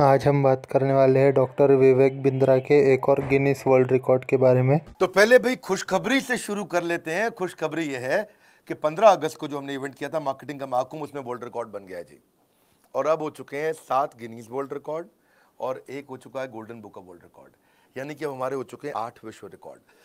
आज हम बात करने वाले हैं डॉक्टर विवेक बिंद्रा के एक और गिनीस वर्ल्ड रिकॉर्ड के बारे में तो पहले भाई खुशखबरी से शुरू कर लेते हैं खुशखबरी यह है कि 15 अगस्त को जो हमने इवेंट किया था मार्केटिंग का माकूम उसमें वर्ल्ड रिकॉर्ड बन गया जी और अब हो चुके हैं सात गिनीज वर्ल्ड रिकॉर्ड और एक हो चुका है golden book of world record यानी कि अब हमारे हो चुके हैं आठ विश्व रिकॉर्ड